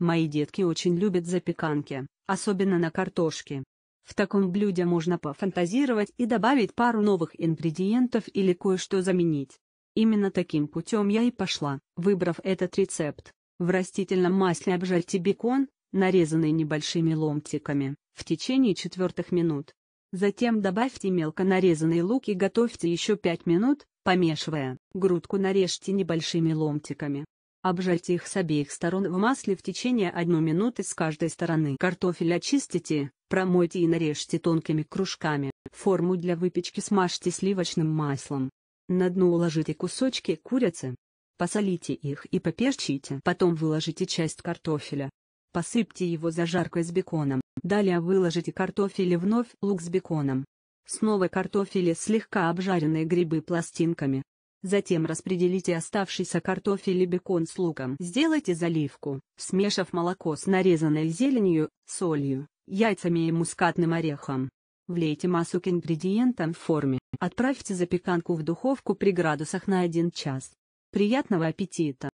Мои детки очень любят запеканки, особенно на картошке. В таком блюде можно пофантазировать и добавить пару новых ингредиентов или кое-что заменить. Именно таким путем я и пошла, выбрав этот рецепт. В растительном масле обжарьте бекон, нарезанный небольшими ломтиками, в течение четвертых минут. Затем добавьте мелко нарезанный лук и готовьте еще 5 минут, помешивая. Грудку нарежьте небольшими ломтиками, Обжарьте их с обеих сторон в масле в течение 1 минуты с каждой стороны. Картофель очистите, промойте и нарежьте тонкими кружками. Форму для выпечки смажьте сливочным маслом. На дно уложите кусочки курицы. Посолите их и поперчите. Потом выложите часть картофеля. Посыпьте его зажаркой с беконом. Далее выложите картофель и вновь лук с беконом. Снова картофель и слегка обжаренные грибы пластинками. Затем распределите оставшийся картофель и бекон с луком. Сделайте заливку, смешав молоко с нарезанной зеленью, солью, яйцами и мускатным орехом. Влейте массу к ингредиентам в форме. Отправьте запеканку в духовку при градусах на 1 час. Приятного аппетита!